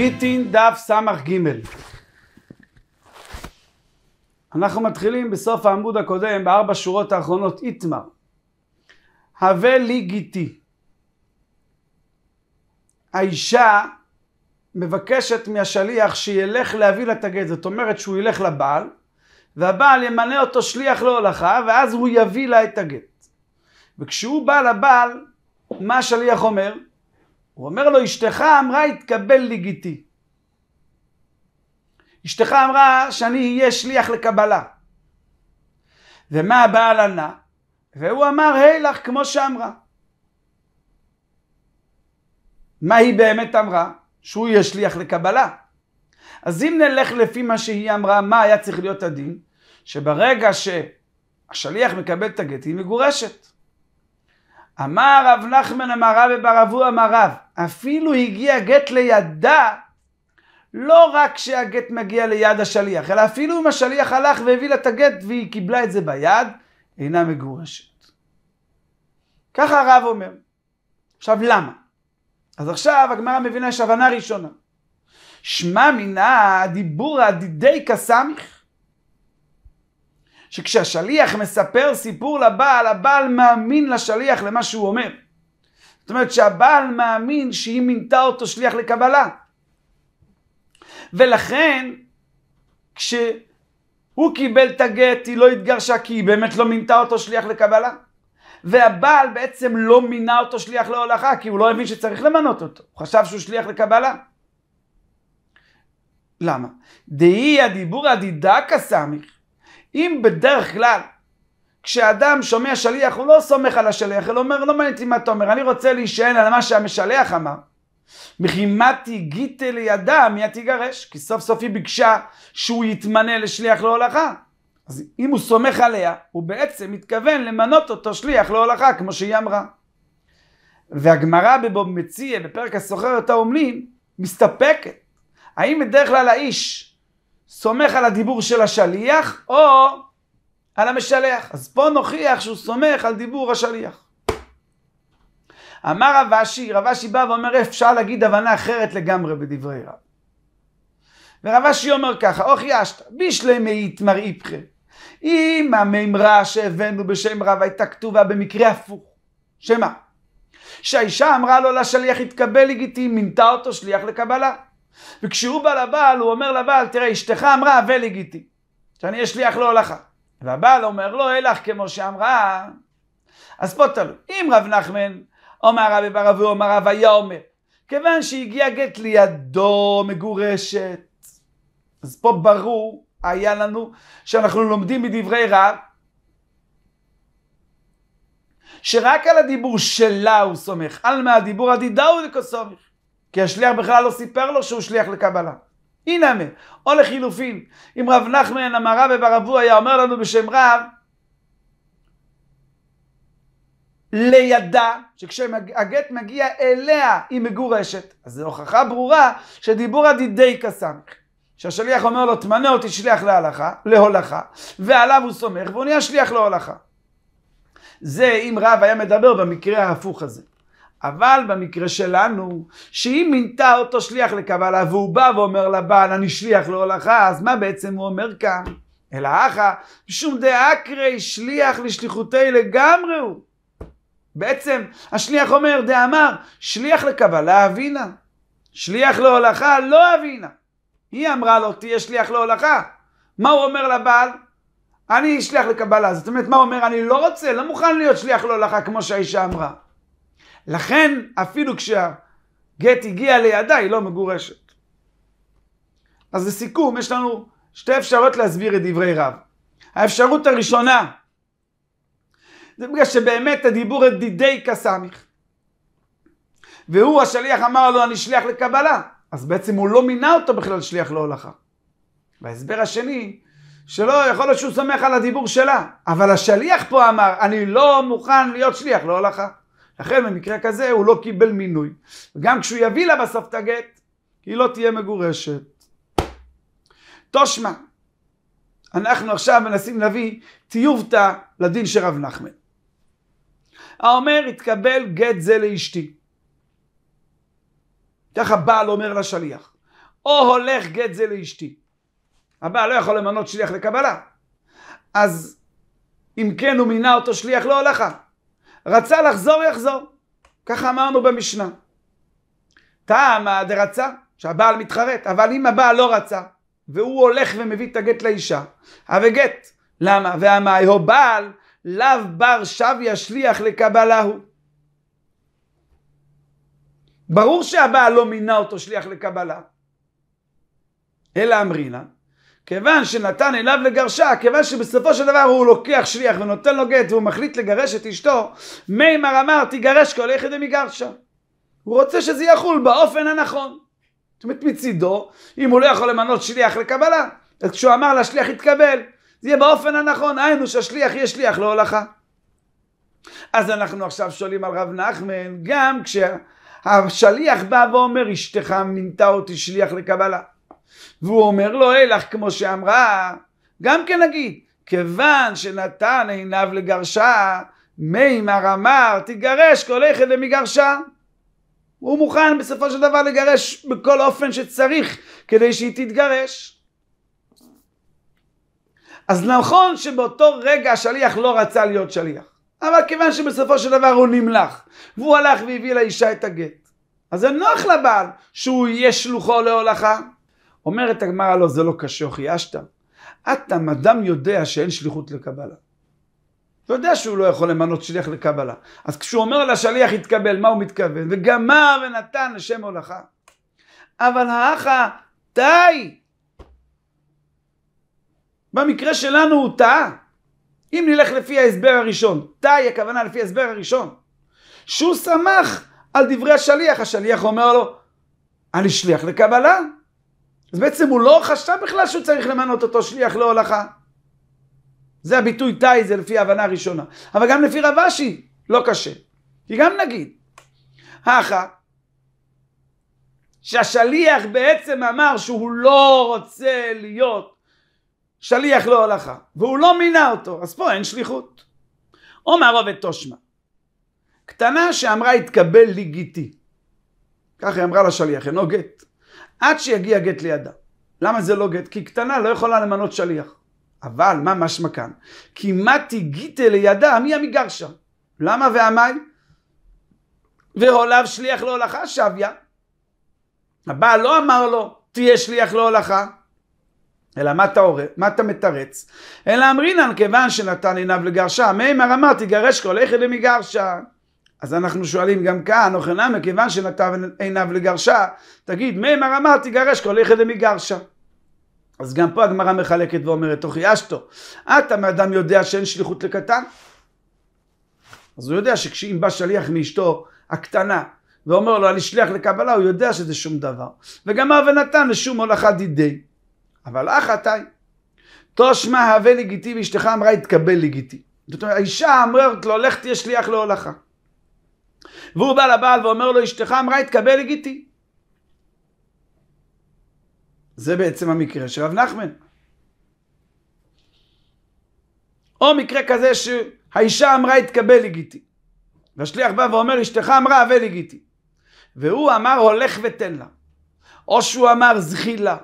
גיטין דף סמך גימל אנחנו מתחילים בסוף העמוד הקודם, בארבע שורות האחרונות, איתמר. הווה לי גיטי. האישה מבקשת מהשליח שילך להביא לה את הגט, זאת אומרת שהוא ילך לבעל, והבעל ימנה אותו שליח להולכה, ואז הוא יביא לה את הגט. וכשהוא בא לבעל, מה השליח אומר? הוא אומר לו, אשתך אמרה, התקבל לי גיתי. אשתך אמרה שאני אהיה שליח לקבלה. ומה הבעל ענה? והוא אמר, היי לך, כמו שאמרה. מה היא באמת אמרה? שהוא יהיה שליח לקבלה. אז אם נלך לפי מה שהיא אמרה, מה היה צריך להיות הדין? שברגע שהשליח מקבל את הגט, היא מגורשת. אמר רב נחמן אמר רב ובר אבו אמר רב, אפילו הגיע גט לידה, לא רק שהגט מגיע ליד השליח, אלא אפילו אם השליח הלך והביא לה את הגט והיא קיבלה את זה ביד, אינה מגורשת. ככה הרב אומר. עכשיו למה? אז עכשיו הגמרא מבינה יש הבנה ראשונה. שמע מינה דיבורא דידי קסמיך שכשהשליח מספר סיפור לבעל, הבעל מאמין לשליח למה שהוא אומר. זאת אומרת שהבעל מאמין שהיא מינתה אותו שליח לקבלה. ולכן, כשהוא קיבל את הגט, היא לא התגרשה כי היא באמת לא מינתה אותו שליח לקבלה. והבעל בעצם לא מינה אותו שליח להולכה, כי הוא לא הבין שצריך למנות אותו. הוא חשב שהוא שליח לקבלה. למה? דהי הדיבור הדידקה סמיך, אם בדרך כלל כשאדם שומע שליח הוא לא סומך על השליח, אלא אומר לא מעניין אותי מה אתה אומר, אני רוצה להישען על מה שהמשלח אמר. וכי מתי גיטה לידה מי תגרש? כי סוף סוף היא ביקשה שהוא יתמנה לשליח להולכה. אז אם הוא סומך עליה, הוא בעצם מתכוון למנות אותו שליח להולכה, כמו שהיא אמרה. והגמרא בבוב מציע, בפרק הסוחרת העומלים, מסתפקת. האם בדרך כלל האיש סומך על הדיבור של השליח או על המשלח. אז פה נוכיח שהוא סומך על דיבור השליח. אמר רב אשי, רב אשי בא ואומר, אפשר להגיד הבנה אחרת לגמרי בדברי רב. ורב אשי אומר ככה, אוכי אשתא, בישלמי יתמר איפכי. אם המימרה שהבאנו בשם רב הייתה כתובה במקרה הפוך, שמה? שהאישה אמרה לו לשליח יתקבל לגיטימי, מינתה אותו שליח לקבלה. וכשהוא בא לבעל, הוא אומר לבעל, תראה, אשתך אמרה, אבל הגיתי, שאני אשליח לו לא הולכה. והבעל אומר, לא אלך כמו שאמרה. אז פה תלוי. אם רב נחמן, אומר רבי בר אבי, אומר רב היה אומר, כיוון שהגיע גט לידו מגורשת, אז פה ברור היה לנו שאנחנו לומדים מדברי רב, שרק על הדיבור שלה הוא סומך, על מהדיבור הוא סומך. כי השליח בכלל לא סיפר לו שהוא שליח לקבלה. הנה מה, או לחילופין, אם רב נחמן אמר רבי ברבו היה אומר לנו בשם רב, לידה, שכשהגט מגיע אליה היא מגורשת. אז זו הוכחה ברורה שדיבור הדידי כסמך. שהשליח אומר לו, תמנה אותי שליח להלכה, להולכה, ועליו הוא סומך, והוא נהיה שליח להולכה. זה אם רב היה מדבר במקרה ההפוך הזה. אבל במקרה שלנו, שהיא מינתה אותו שליח לקבלה, והוא בא ואומר לבעל, אני שליח להולכה, אז מה בעצם הוא אומר כאן? אלא אחא, משום דאקרי שליח לשליחותי לגמרי הוא. בעצם, השליח אומר, דאמר, שליח לקבלה אבינה, שליח להולכה לא אבינה. היא אמרה לו, תהיה שליח להולכה. מה הוא אומר לבעל? אני שליח לקבלה. זאת אומרת, מה הוא אומר? אני לא רוצה, לא מוכן להיות שליח להולכה כמו שהאישה אמרה. לכן אפילו כשהגט הגיע לידה היא לא מגורשת. אז לסיכום, יש לנו שתי אפשרויות להסביר את דברי רב. האפשרות הראשונה, זה בגלל שבאמת הדיבור את דידי קסאמיך. והוא, השליח אמר לו, אני שליח לקבלה. אז בעצם הוא לא מינה אותו בכלל שליח להולכה. וההסבר השני, שלא, יכול להיות שהוא סומך על הדיבור שלה, אבל השליח פה אמר, אני לא מוכן להיות שליח להולכה. לא לכן במקרה כזה הוא לא קיבל מינוי. וגם כשהוא יביא לה בסוף את הגט, היא לא תהיה מגורשת. תושמע, אנחנו עכשיו מנסים להביא טיובתא לדין של רב נחמן. האומר התקבל גט זה לאשתי. ככה בעל אומר לשליח, או הולך גט זה לאשתי. הבעל לא יכול למנות שליח לקבלה. אז אם כן הוא מינה אותו שליח להולכה. לא רצה לחזור, יחזור. ככה אמרנו במשנה. טעם דרצה, שהבעל מתחרט, אבל אם הבעל לא רצה, והוא הולך ומביא את הגט לאישה, הווה גט. למה? והמאי הו בעל, לאו בר שב ישליח לקבלה הוא. ברור שהבעל לא מינה אותו שליח לקבלה. אלא אמרינה, כיוון שנתן אליו לגרשה, כיוון שבסופו של דבר הוא לוקח שליח ונותן לו גט והוא מחליט לגרש את אשתו, מימר אמר תגרש כל יחידי מגרשה. הוא רוצה שזה יחול באופן הנכון. זאת אומרת מצידו, אם הוא לא יכול למנות שליח לקבלה, אז כשהוא אמר לשליח יתקבל, זה יהיה באופן הנכון, היינו שהשליח יהיה שליח להולכה. אז אנחנו עכשיו שואלים על רב נחמן, גם כשהשליח בא ואומר אשתך מינתה אותי שליח לקבלה. והוא אומר לו אילך כמו שאמרה, גם כן נגיד, כיוון שנתן עיניו לגרשה, מימר אמר תגרש כל איכד למגרשה. הוא מוכן בסופו של דבר לגרש בכל אופן שצריך כדי שהיא תתגרש. אז נכון שבאותו רגע השליח לא רצה להיות שליח, אבל כיוון שבסופו של דבר הוא נמלח והוא הלך והביא לאישה את הגט, אז זה נוח לבעל שהוא יהיה שלוחו להולכה. אומרת הגמרא, לו לא, זה לא קשה אוכי אשתא. אטם אדם יודע שאין שליחות לקבלה. הוא יודע שהוא לא יכול למנות שליח לקבלה. אז כשהוא אומר לשליח יתקבל, מה הוא מתכוון? וגמר ונתן לשם הולכה. אבל האחה, די! במקרה שלנו הוא טעה. אם נלך לפי ההסבר הראשון, די הכוונה לפי ההסבר הראשון, שהוא שמח על דברי השליח, השליח אומר לו, אני שליח לקבלה, אז בעצם הוא לא חשב בכלל שהוא צריך למנות אותו שליח להולכה. זה הביטוי תאי, זה לפי ההבנה הראשונה. אבל גם לפי רב אשי, לא קשה. כי גם נגיד, האחת, שהשליח בעצם אמר שהוא לא רוצה להיות שליח להולכה, והוא לא מינה אותו, אז פה אין שליחות. עומר עובד תושמע, קטנה שאמרה התקבל לי גיתי. ככה היא אמרה לשליח, אינו גט. עד שיגיע גט לידה. למה זה לא גט? כי קטנה לא יכולה למנות שליח. אבל מה משמע כאן? כי מתי גיטה לידה, מי המיגר שם? למה ועמי? והוליו שליח להולכה שביה. הבעל לא אמר לו, תהיה שליח להולכה. אלא מה אתה, עורר, מה אתה מתרץ? אלא אמרינן, כיוון שנתן עיניו לגרשה, מימר אמר, תגרש כל אחד למגרשה. אז אנחנו שואלים גם כאן, אוכל נמי, כיוון שנתב עיניו לגרשה, תגיד, מימר אמר תגרש כל יחד דמגרשה. אז גם פה הגמרא מחלקת ואומרת, אשתו, אתה מאדם יודע שאין שליחות לקטן? אז הוא יודע שכשאם בא שליח מאשתו הקטנה ואומר לו, אני שליח לקבלה, הוא יודע שזה שום דבר. וגמר ונתן לשום הולכת דידי. אבל אחתי, תושמע הווה לגיטי ואשתך אמרה, יתקבל לגיטי. זאת אומרת, האישה אומרת לו, לך תהיה שליח להולכה. והוא בא לבעל ואומר לו, אשתך אמרה, התקבל לגיטי. זה בעצם המקרה של רב נחמן. או מקרה כזה שהאישה אמרה, התקבל לגיטי. והשליח בא ואומר, אשתך אמרה, הווה לגיטי. והוא אמר, הולך ותן לה. או שהוא אמר, זכי לה,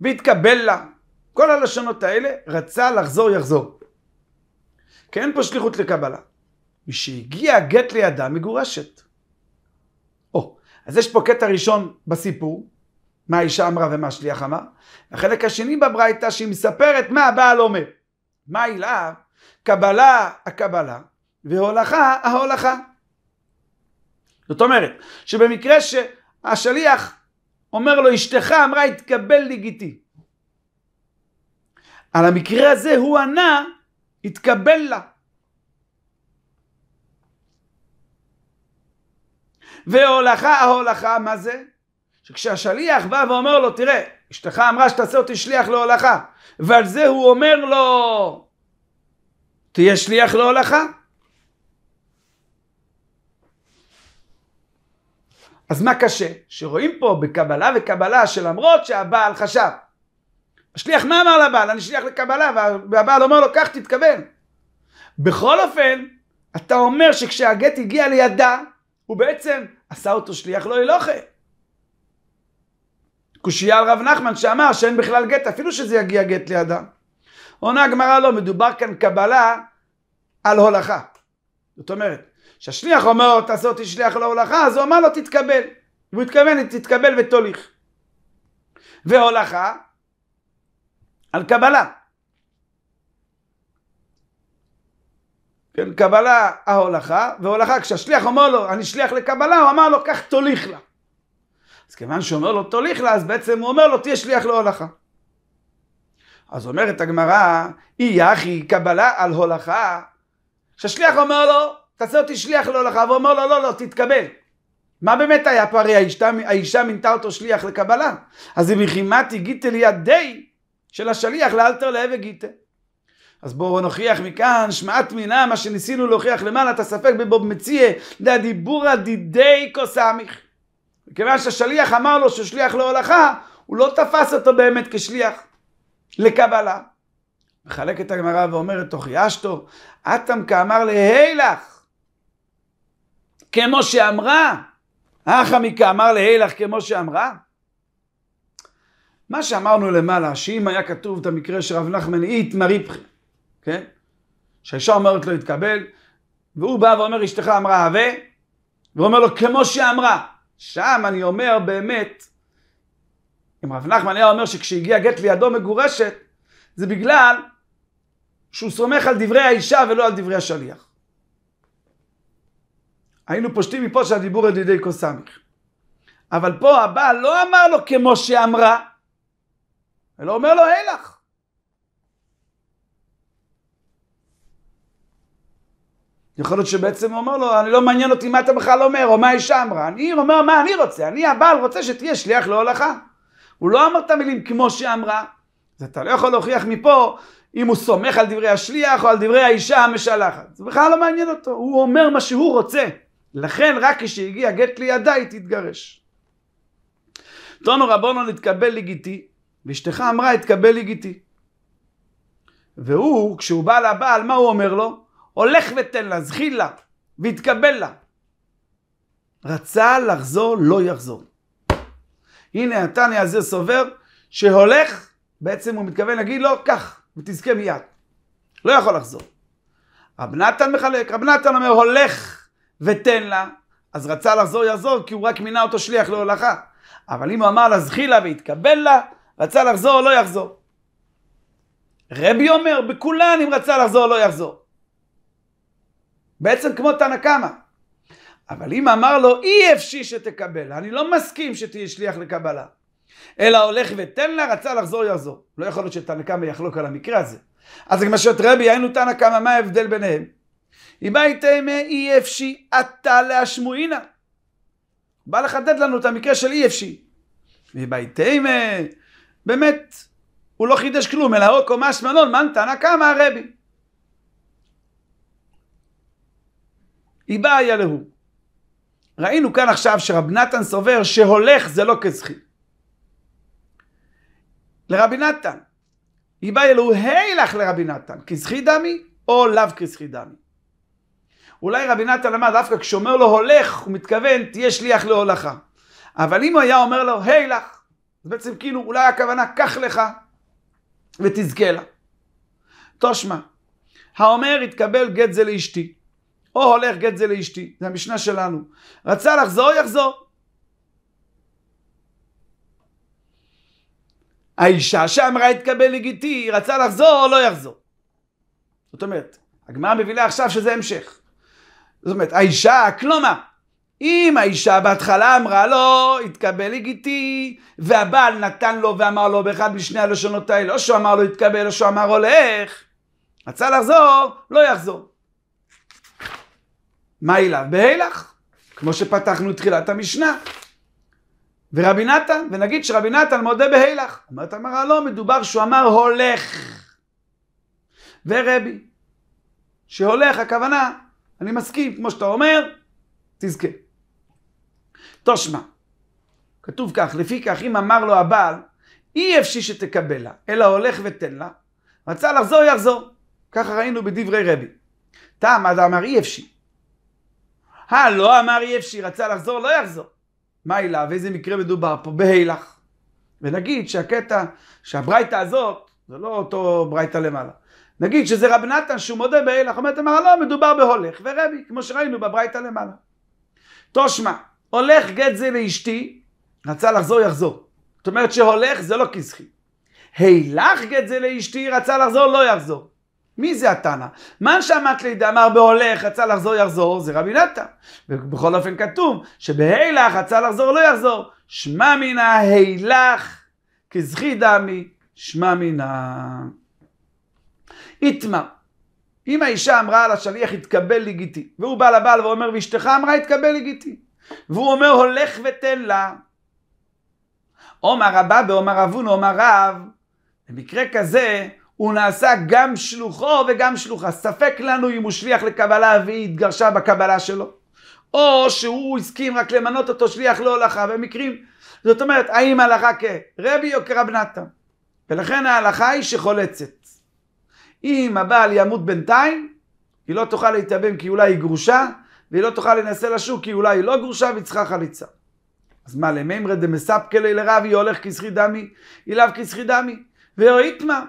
והתקבל לה. כל הלשונות האלה, רצה לחזור יחזור. כי אין פה שליחות לקבלה. משהגיע הגט לידה מגורשת. אז יש פה קטע ראשון בסיפור, מה האישה אמרה ומה השליח אמר. החלק השני בברייתא שהיא מספרת מה הבעל אומר. מה העילה? קבלה הקבלה והולכה ההולכה. זאת אומרת, שבמקרה שהשליח אומר לו, אשתך אמרה, התקבל לי גיתי. על המקרה הזה הוא ענה, התקבל לה. והולכה, ההולכה, מה זה? שכשהשליח בא ואומר לו, תראה, אשתך אמרה שתעשה אותי שליח להולכה, ועל זה הוא אומר לו, תהיה שליח להולכה. אז מה קשה? שרואים פה בקבלה וקבלה שלמרות שהבעל חשב. השליח מה אמר לבעל? אני שליח לקבלה, והבעל אומר לו, כך תתקבל. בכל אופן, אתה אומר שכשהגט הגיע לידה, הוא בעצם עשה אותו שליח לא הילוכה. קושייה על רב נחמן שאמר שאין בכלל גט, אפילו שזה יגיע גט לידם. עונה הגמרא לא, מדובר כאן קבלה על הולכה. זאת אומרת, כשהשליח אומר, תעשה אותי שליח להולכה, אז הוא אמר לו, תתקבל. והוא התכוון, תתקבל ותוליך. והולכה על קבלה. כן, קבלה ההולכה, והולכה כשהשליח אומר לו, אני שליח לקבלה, הוא אמר לו, קח תוליך לה. אז כיוון שהוא אומר לו תוליך לה, אז בעצם הוא אומר לו, תהיה שליח להולכה. אז אומרת הגמרא, אי יחי קבלה על הולכה. כשהשליח אומר לו, תעשה אותי שליח להולכה, והוא אומר לו, לא, לא, תתקבל. מה באמת היה פה? הרי האישה, האישה מינתה אותו שליח לקבלה. אז היא מחימת גיטל ידי של השליח לאלתר להבה גיטל. אז בואו נוכיח מכאן, שמעת מינה, מה שניסינו להוכיח למעלה, את הספק בבוב מציא, דהדיבורא דידי קוסמיך. מכיוון שהשליח אמר לו שהוא שליח להולכה, הוא לא תפס אותו באמת כשליח לקבלה. מחלק את הגמרא ואומרת, תוך יאשתו אטם כאמר להי לך, כמו שאמרה, החמי כאמר להי לך כמו שאמרה. מה שאמרנו למעלה, שאם היה כתוב את המקרה של רב נחמן, אית מריפחי, כן? שהאישה אומרת לו התקבל, והוא בא ואומר אשתך אמרה הווה, ואומר לו כמו שאמרה. שם אני אומר באמת, אם רב נחמן היה אומר שכשהגיע גט לידו מגורשת, זה בגלל שהוא סומך על דברי האישה ולא על דברי השליח. היינו פושטים מפה שהדיבור על ידי כוס סמיך. אבל פה הבעל לא אמר לו כמו שאמרה, אלא אומר לו הילך. יכול להיות שבעצם הוא אומר לו, אני לא מעניין אותי מה אתה בכלל אומר, או מה האישה אמרה. אני אומר מה אני רוצה, אני הבעל רוצה שתהיה שליח להולכה. הוא לא אמר את המילים כמו שאמרה. אז אתה לא יכול להוכיח מפה אם הוא סומך על דברי השליח או על דברי האישה המשלחת. זה בכלל לא מעניין אותו, הוא אומר מה שהוא רוצה. לכן רק כשהגיע גט לידה היא תתגרש. טונו רבונו נתקבל לגיטי, ואשתך אמרה התקבל לגיטי. והוא, כשהוא בא לבעל, מה הוא אומר לו? הולך ותן לה, זכיל לה, והתקבל לה. רצה לחזור, לא יחזור. הנה, התניא הזה סובר שהולך, בעצם הוא מתכוון להגיד לו, קח, ותזכה מיד. לא יכול לחזור. רב נתן מחלק, רב נתן אומר, הולך ותן לה, אז רצה לחזור יחזור, כי הוא רק מינה אותו שליח להולכה. אבל אם הוא אמר לה, זכיל לה והתקבל לה, רצה לחזור, לא יחזור. רבי אומר, בכולן אם רצה לחזור, לא יחזור. בעצם כמו תנא קמא. אבל אם אמר לו אי אפשי שתקבל, אני לא מסכים שתהיה שליח לקבלה, אלא הולך ותן לה, רצה לחזור יחזור. לא יכול להיות שתנא קמא יחלוק על המקרה הזה. אז הגמשת רבי, היינו תנא קמא, מה ההבדל ביניהם? אם הייתם אי אפשי עתה להשמועינה. בא לחדד לנו את המקרה של אי אפשי. והיבייתם, באמת, הוא לא חידש כלום, אלא אוקו קומש מנון, מן קמא הרבי. היא באה היה להוא. ראינו כאן עכשיו שרב נתן סובר שהולך זה לא כזכי. לרבי נתן, היא באה אלוהו הילך לרבי נתן, כזכי דמי או לאו כזכי דמי. אולי רבי נתן למד דווקא כשאומר לו הולך, הוא מתכוון תהיה שליח להולכה. אבל אם הוא היה אומר לו הילך, זה בעצם כאילו אולי הכוונה קח לך ותזכה לה. תושמע, האומר יתקבל גט זה לאשתי. או הולך גט זה לאשתי, זה המשנה שלנו. רצה לחזור, יחזור. האישה שאמרה התקבל לגיטי, רצה לחזור או לא יחזור. זאת אומרת, הגמרא מבינה עכשיו שזה המשך. זאת אומרת, האישה, כלומר, אם האישה בהתחלה אמרה לו, לא, התקבל לגיטי, והבעל נתן לו ואמר לו באחד משני הלשונות האלה, או שהוא אמר לו התקבל, או שהוא אמר הולך, רצה לחזור, לא יחזור. מה אליו? באילך, כמו שפתחנו תחילת המשנה. ורבי נתן, ונגיד שרבי נתן מודה בהילך. אומרת המראה לא, מדובר שהוא אמר הולך. ורבי, שהולך, הכוונה, אני מסכים, כמו שאתה אומר, תזכה. תושמע, כתוב כך, לפי כך, אם אמר לו הבעל, אי אפשי שתקבל לה, אלא הולך ותן לה, רצה לחזור, יחזור. ככה ראינו בדברי רבי. טעם אדם אמר אי אפשי. אה, לא אמר אי אפשי, רצה לחזור, לא יחזור. מה אליו? איזה מקרה מדובר פה? בהילך. ונגיד שהקטע, שהברייתא הזאת, זה לא אותו ברייתא למעלה. נגיד שזה רב נתן שהוא מודה בהילך, אומרת אמר לא, מדובר בהולך ורבי, כמו שראינו בברייתא למעלה. תושמע, הולך גט זה לאשתי, רצה לחזור יחזור. זאת אומרת שהולך זה לא כזכי. הילך גט זה לאשתי, רצה לחזור לא יחזור. מי זה התנא? מה שהמקליד אמר בהולך, רצה לחזור יחזור, זה רבי נתן. ובכל אופן כתוב שבהילך רצה לחזור לא יחזור. שמע מינא הילך כזכי דמי, שמע מינא. איתמה, אם האישה אמרה על השליח התקבל לגיטי, והוא בא לבעל ואומר ואשתך אמרה התקבל לגיטי, והוא אומר הולך ותן לה. עומר הבא בעומר אבון עומר רב, במקרה כזה הוא נעשה גם שלוחו וגם שלוחה. ספק לנו אם הוא שליח לקבלה והיא התגרשה בקבלה שלו, או שהוא הסכים רק למנות אותו שליח להולכה, לא במקרים, זאת אומרת, האם ההלכה כרבי או כרב נתן? ולכן ההלכה היא שחולצת. אם הבעל ימות בינתיים, היא לא תוכל להתאבם כי אולי היא גרושה, והיא לא תוכל להינשא לשוק כי אולי היא לא גרושה והיא צריכה חליצה. אז מה, למימרא דמספקלי לרבי הולך כסחי דמי, היא לאו כסחי דמי, ואיתמה.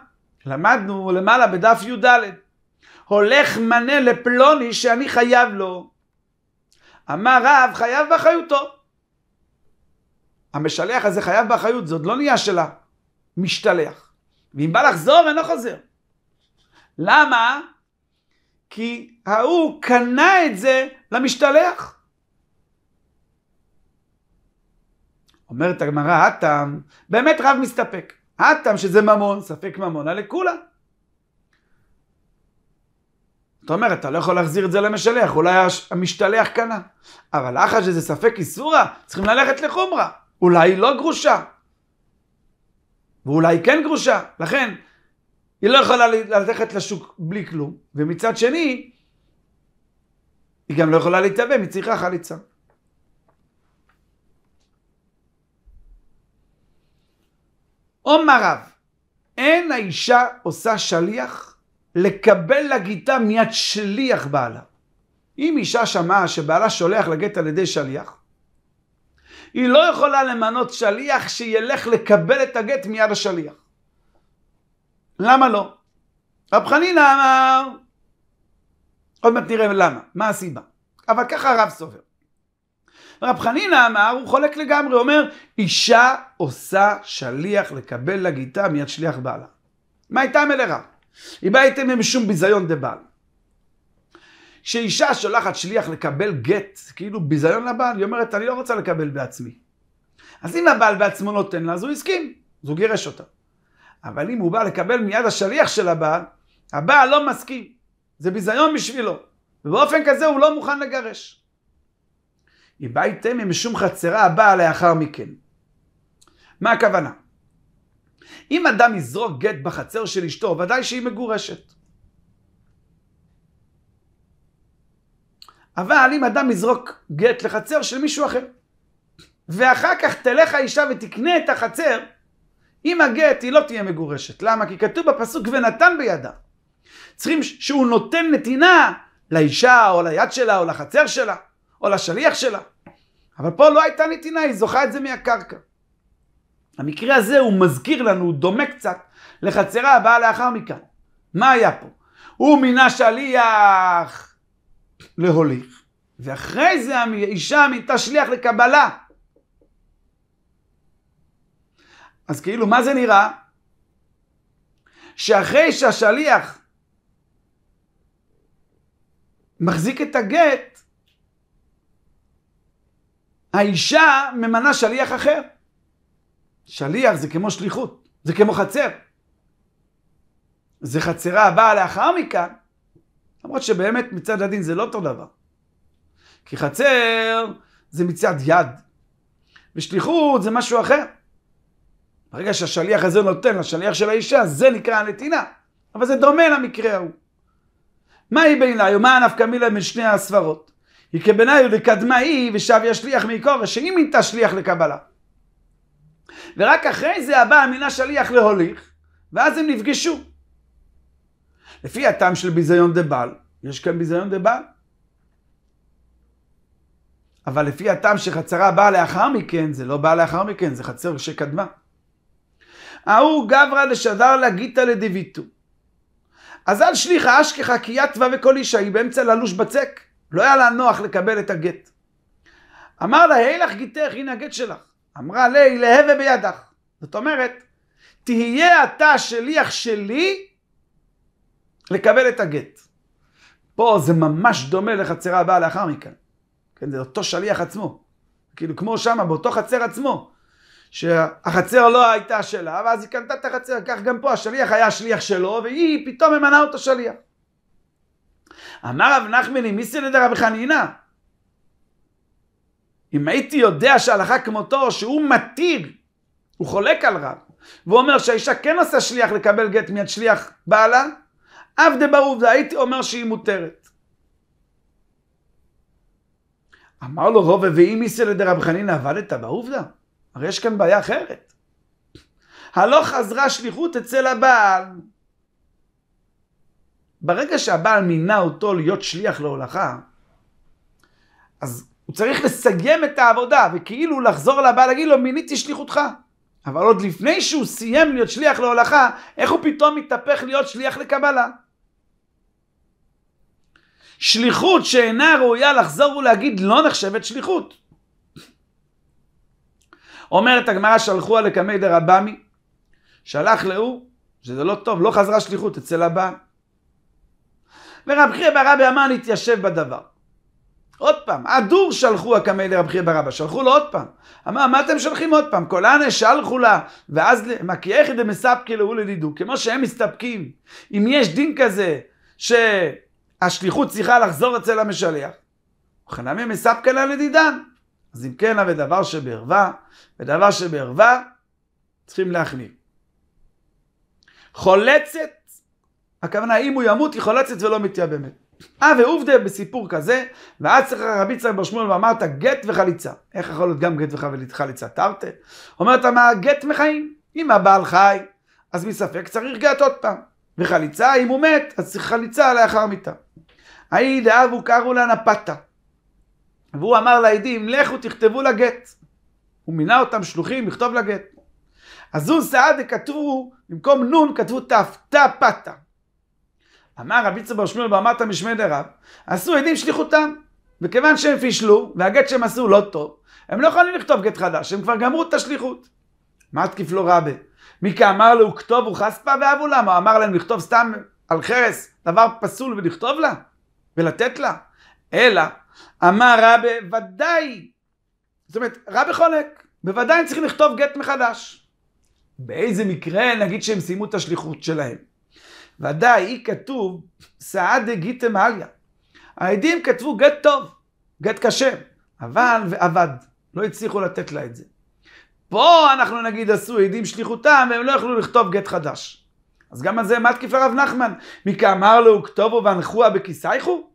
למדנו למעלה בדף י"ד. הולך מנה לפלוני שאני חייב לו. אמר רב, חייב באחריותו. המשלח הזה חייב באחריות, זה עוד לא נהיה שלה. משתלח. ואם בא לחזור, אינו חוזר. למה? כי ההוא קנה את זה למשתלח. אומרת הגמרא, הטעם, באמת רב מסתפק. אטאם שזה ממון, ספק ממונה לכולה. אתה אומר, אתה לא יכול להחזיר את זה למשלח, אולי המשתלח קנה. אבל אחא שזה ספק איסורה, צריכים ללכת לחומרה. אולי היא לא גרושה. ואולי היא כן גרושה. לכן, היא לא יכולה ללכת לשוק בלי כלום. ומצד שני, היא גם לא יכולה להתאבא צריכה חליצה. עומר רב, אין האישה עושה שליח לקבל לגיטה מיד שליח בעלה. אם אישה שמעה שבעלה שולח לגט על ידי שליח, היא לא יכולה למנות שליח שילך לקבל את הגט מיד השליח. למה לא? רב חנינא אמר, עוד מעט נראה למה, מה הסיבה. אבל ככה הרב סובר. רב חנינא אמר, הוא חולק לגמרי, אומר, אישה עושה שליח לקבל לגיטה מיד שליח בעלה. מה הייתה מלרה? היא באה איתם משום ביזיון דה בעל. כשאישה שולחת שליח לקבל גט, כאילו ביזיון לבעל, היא אומרת, אני לא רוצה לקבל בעצמי. אז אם הבעל בעצמו נותן לה, אז הוא הסכים, אז הוא גירש אותה. אבל אם הוא בא לקבל מיד השליח של הבעל, הבעל לא מסכים. זה ביזיון בשבילו. ובאופן כזה הוא לא מוכן לגרש. היא בית משום חצרה הבאה לאחר מכן. מה הכוונה? אם אדם יזרוק גט בחצר של אשתו, ודאי שהיא מגורשת. אבל אם אדם יזרוק גט לחצר של מישהו אחר, ואחר כך תלך האישה ותקנה את החצר, עם הגט היא לא תהיה מגורשת. למה? כי כתוב בפסוק ונתן בידה. צריכים שהוא נותן נתינה לאישה או ליד שלה או לחצר שלה. או לשליח שלה. אבל פה לא הייתה נתינה, היא זוכה את זה מהקרקע. המקרה הזה הוא מזכיר לנו, הוא דומה קצת לחצרה הבאה לאחר מכן. מה היה פה? הוא מינה שליח להוליך, ואחרי זה האישה מינתה שליח לקבלה. אז כאילו, מה זה נראה? שאחרי שהשליח מחזיק את הגט, האישה ממנה שליח אחר. שליח זה כמו שליחות, זה כמו חצר. זה חצרה הבאה לאחר מכאן, למרות שבאמת מצד הדין זה לא אותו דבר. כי חצר זה מצד יד, ושליחות זה משהו אחר. ברגע שהשליח הזה נותן לשליח של האישה, זה נקרא הנתינה. אבל זה דומה למקרה ההוא. מהי בעיניי, או מה הנפקא מילה משני הסברות? היא כבניו לקדמה היא ושב ישליח מעיקורא, שהיא מינתה שליח לקבלה. ורק אחרי זה הבא המילה שליח להוליך, ואז הם נפגשו. לפי הטעם של ביזיון דה בל, יש כאן ביזיון דה בל. אבל לפי הטעם שחצרה באה לאחר מכן, זה לא באה לאחר מכן, זה חצר שקדמה. ההוא גברא לשדר לה גיתא לדיוויתו. אז אל שליחה אשכחה כי יתווה וכל אישה היא באמצע ללוש בצק. לא היה לה נוח לקבל את הגט. אמר לה, היי לך גיתך, הנה הגט שלך. אמרה לי, להבה בידך. זאת אומרת, תהיה אתה שליח שלי לקבל את הגט. פה זה ממש דומה לחצר הבאה לאחר מכן. כן, זה אותו שליח עצמו. כאילו, כמו שמה, באותו חצר עצמו. שהחצר לא הייתה שלה, ואז היא קנתה את החצר, כך גם פה השליח היה השליח שלו, והיא פתאום ממנה אותו שליח. אמר רב נחמני, מי סינד רבי חנינא? אם הייתי יודע שהלכה כמותו, שהוא מתיר, הוא חולק על רב, והוא אומר שהאישה כן עושה שליח לקבל גט מיד שליח בעלה, אף דברובדה, הייתי אומר שהיא מותרת. אמר לו רובה, ואם איסא רבי חנינא עבדת בעובדה? הרי יש כאן בעיה אחרת. הלא חזרה שליחות אצל הבעל. ברגע שהבעל מינה אותו להיות שליח להולכה, אז הוא צריך לסיים את העבודה, וכאילו לחזור לבעל להגיד לו, מיניתי שליחותך. אבל עוד לפני שהוא סיים להיות שליח להולכה, איך הוא פתאום מתהפך להיות שליח לקבלה? שליחות שאינה ראויה לחזור ולהגיד לא נחשבת שליחות. אומרת הגמרא שלחו שלחוה לקמי דרבמי, שלח להוא, שזה לא טוב, לא חזרה שליחות אצל הבעל. ורב חייא בר אבא אמר להתיישב בדבר. עוד פעם, הדור שלחו הקמא לרב חייא בר אבא, שלחו לו עוד פעם. אמר, מה אתם שולחים עוד פעם? כל קולאנה שלחו לה, ואז מקייחי דמספקי להו לדידו. כמו שהם מסתפקים. אם יש דין כזה, שהשליחות צריכה לחזור אצל המשלח, וכנמי מספקי לה לדידן. אז אם כן, אבל דבר שבערווה, ודבר שבערווה, צריכים להחמיר. חולצת הכוונה, אם הוא ימות, היא חולצת ולא מתייבמת. אה, ועובדה בסיפור כזה, ואז צריך רבי יצחק בר שמואל ואמרת גט וחליצה. איך יכול להיות גם גט וחליצה תרתי? אומרת, מה גט מחיים? אם הבעל חי, אז מספק צריך גט עוד פעם. וחליצה, אם הוא מת, אז צריך חליצה לאחר מיתה. האי דאבו קראו לה נפתה. והוא אמר לעדים, לכו תכתבו לה גט. הוא מינה אותם שלוחים לכתוב לה גט. אז זו סעדה כתבו, במקום נון כתבו תף, פתה. אמר רבי צבא ושמואל ברמת המשמד הרב, עשו עדים שליחותם. וכיוון שהם פישלו, והגט שהם עשו לא טוב, הם לא יכולים לכתוב גט חדש, הם כבר גמרו את השליחות. מה תקיף לו רבי? מי כאמר לו, כתוב וחספא ואבו למה, הוא אמר להם לכתוב סתם על חרס, דבר פסול ולכתוב לה, ולתת לה. אלא, אמר רבי, ודאי, זאת אומרת, רבי חולק, בוודאי הם צריכים לכתוב גט מחדש. באיזה מקרה נגיד שהם סיימו את השליחות שלהם. ודאי, היא כתוב, סעדה גיתם הליה. העדים כתבו גט טוב, גט כשר, אבל ועבד, לא הצליחו לתת לה את זה. פה אנחנו נגיד עשו עדים שליחותם, והם לא יכלו לכתוב גט חדש. אז גם על זה מתקיף הרב נחמן, מי כאמר לו כתובו והנחוה בכיסייכו?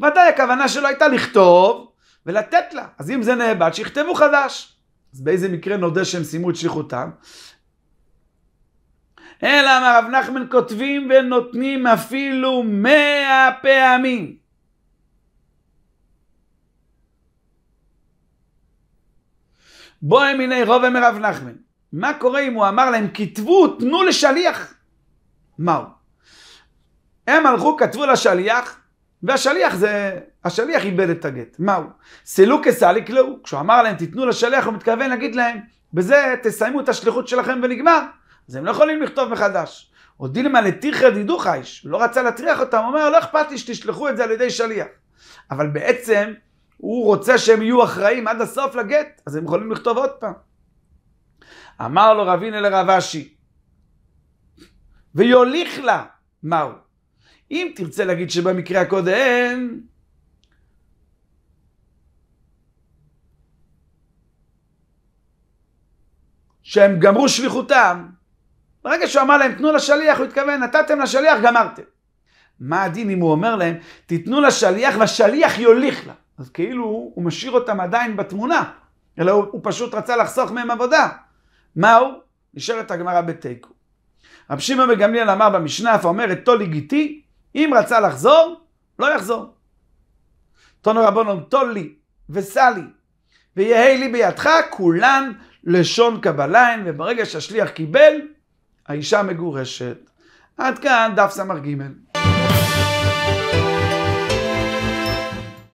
ודאי הכוונה שלו הייתה לכתוב ולתת לה. אז אם זה נאבד, שיכתבו חדש. אז באיזה מקרה נודה שהם סיימו את שליחותם? אלא אמר רב נחמן כותבים ונותנים אפילו מאה פעמים. בואי מיני רוב אמר רב נחמן. מה קורה אם הוא אמר להם, כתבו, תנו לשליח? מהו? הם הלכו, כתבו לשליח, והשליח זה, השליח איבד את הגט. מהו? סילוקס אליקלו, כשהוא אמר להם, תיתנו לשליח, הוא מתכוון להגיד להם, בזה תסיימו את השליחות שלכם ונגמר. אז הם לא יכולים לכתוב מחדש. או דילמה לטיחא דידוך איש, הוא לא רצה להטריח אותם, הוא אומר, לא אכפת לי שתשלחו את זה על ידי שליח. אבל בעצם, הוא רוצה שהם יהיו אחראים עד הסוף לגט, אז הם יכולים לכתוב עוד פעם. אמר לו רבין הנה רב אשי, ויוליך לה מהו. אם תרצה להגיד שבמקרה הקודם, שהם גמרו שליחותם, ברגע שהוא אמר להם, תנו לשליח, הוא התכוון, נתתם לשליח, גמרתם. מה הדין אם הוא אומר להם, תיתנו לשליח והשליח יוליך לה? אז כאילו הוא משאיר אותם עדיין בתמונה, אלא הוא, הוא פשוט רצה לחסוך מהם עבודה. מה מהו? נשארת הגמרא בתיקו. רב שמעון בגמליאל אמר במשנה, אף אומר, אתו לגיטי, אם רצה לחזור, לא יחזור. תונו רבונון, תול לי וסלי, ויהי לי בידך, כולן לשון קבליים, וברגע שהשליח קיבל, האישה מגורשת. עד כאן דף ס"ג.